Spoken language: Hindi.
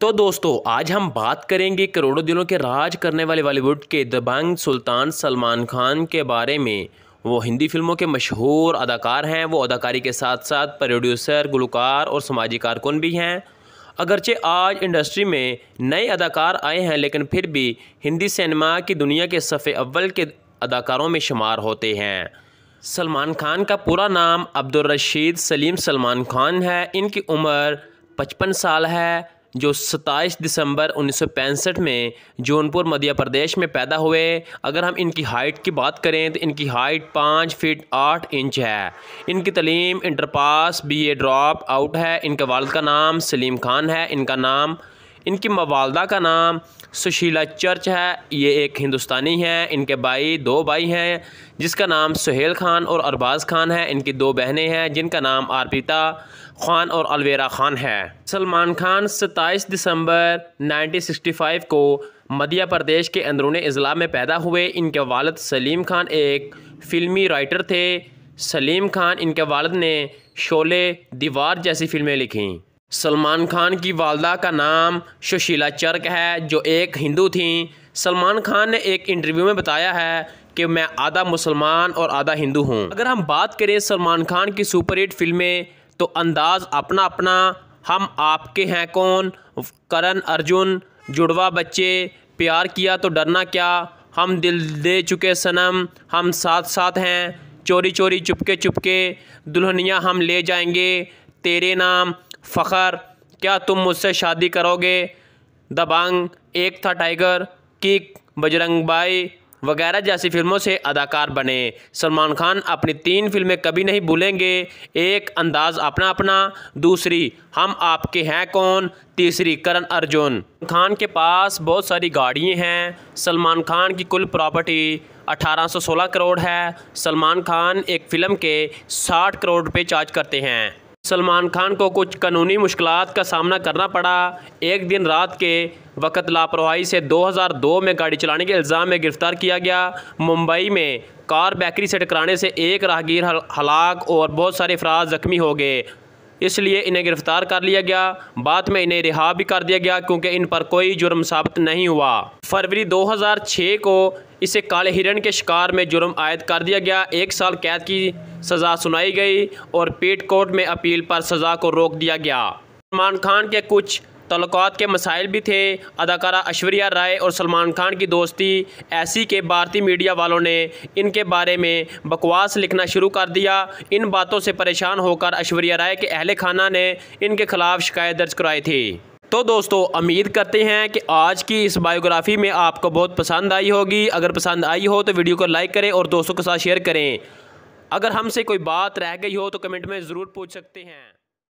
तो दोस्तों आज हम बात करेंगे करोड़ों दिनों के राज करने वाले बॉलीवुड के दबंग सुल्तान सलमान खान के बारे में वो हिंदी फिल्मों के मशहूर अदाकार हैं वो अदाकारी के साथ साथ प्रोड्यूसर गुलकार और समाजी कारकुन भी हैं अगरचे आज इंडस्ट्री में नए अदाकार आए हैं लेकिन फिर भी हिंदी सिनेमा की दुनिया के सफ़े अव्वल के अदाकारों में शुमार होते हैं सलमान खान का पूरा नाम अब्दुलरशीद सलीम सलमान खान है इनकी उम्र पचपन साल है जो 27 दिसंबर उन्नीस में जौनपुर मध्य प्रदेश में पैदा हुए अगर हम इनकी हाइट की बात करें तो इनकी हाइट पाँच फीट आठ इंच है इनकी तलीम inter pass B A drop out है इनके वालद का नाम सलीम खान है इनका नाम इनकी मवालदा का नाम सुशीला चर्च है ये एक हिंदुस्तानी हैं इनके भाई दो भाई हैं जिसका नाम सुहेल खान और अरबाज़ खान है इनकी दो बहनें हैं जिनका नाम आरपिता खान और अलवेरा खान है सलमान खान 27 दिसंबर 1965 को मध्य प्रदेश के अंदरून अजला में पैदा हुए इनके वालद सलीम खान एक फ़िल्मी राइटर थे सलीम खान इनके वालद ने शोले दीवार जैसी फ़िल्में लिखीं सलमान खान की वालदा का नाम सुशीला चर्क है जो एक हिंदू थी सलमान खान ने एक इंटरव्यू में बताया है कि मैं आधा मुसलमान और आधा हिंदू हूं। अगर हम बात करें सलमान खान की सुपरहिट फिल्में तो अंदाज़ अपना अपना हम आपके हैं कौन करण अर्जुन जुड़वा बच्चे प्यार किया तो डरना क्या हम दिल दे चुके सनम हम साथ साथ हैं चोरी चोरी चुपके चुपके दुल्हनिया हम ले जाएंगे तेरे नाम फ़खर क्या तुम मुझसे शादी करोगे दबांग एक था टाइगर किक बजरंग बाई वगैरह जैसी फिल्मों से अदाकार बने सलमान खान अपनी तीन फिल्में कभी नहीं भूलेंगे एक अंदाज अपना अपना दूसरी हम आपके हैं कौन तीसरी करण अर्जुन खान के पास बहुत सारी गाड़ियाँ हैं सलमान खान की कुल प्रॉपर्टी 1816 करोड़ है सलमान खान एक फ़िल्म के 60 करोड़ रुपये चार्ज करते हैं सलमान खान को कुछ कानूनी मुश्किल का सामना करना पड़ा एक दिन रात के वक़्त लापरवाही से 2002 में गाड़ी चलाने के इल्ज़ाम में गिरफ़्तार किया गया मुंबई में कार बैकरी से टकराने से एक राहगीर हलाक और बहुत सारे अफराज ज़ख्मी हो गए इसलिए इन्हें गिरफ्तार कर लिया गया बाद में इन्हें रिहा भी कर दिया गया क्योंकि इन पर कोई जुर्म साबित नहीं हुआ फरवरी 2006 को इसे काले हिरण के शिकार में जुर्म आयद कर दिया गया एक साल कैद की सज़ा सुनाई गई और पेट कोर्ट में अपील पर सज़ा को रोक दिया गया सलमान खान के कुछ तलक़ात के मसाइल भी थे अदाकारा ऐश्वर्या राय और सलमान खान की दोस्ती ऐसी के भारतीय मीडिया वालों ने इनके बारे में बकवास लिखना शुरू कर दिया इन बातों से परेशान होकर ऐश्वर्या राय के अहल खाना ने इनके खिलाफ शिकायत दर्ज कराई थी तो दोस्तों उम्मीद करते हैं कि आज की इस बायोग्राफी में आपको बहुत पसंद आई होगी अगर पसंद आई हो तो वीडियो को लाइक करें और दोस्तों के साथ शेयर करें अगर हमसे कोई बात रह गई हो तो कमेंट में ज़रूर पूछ सकते हैं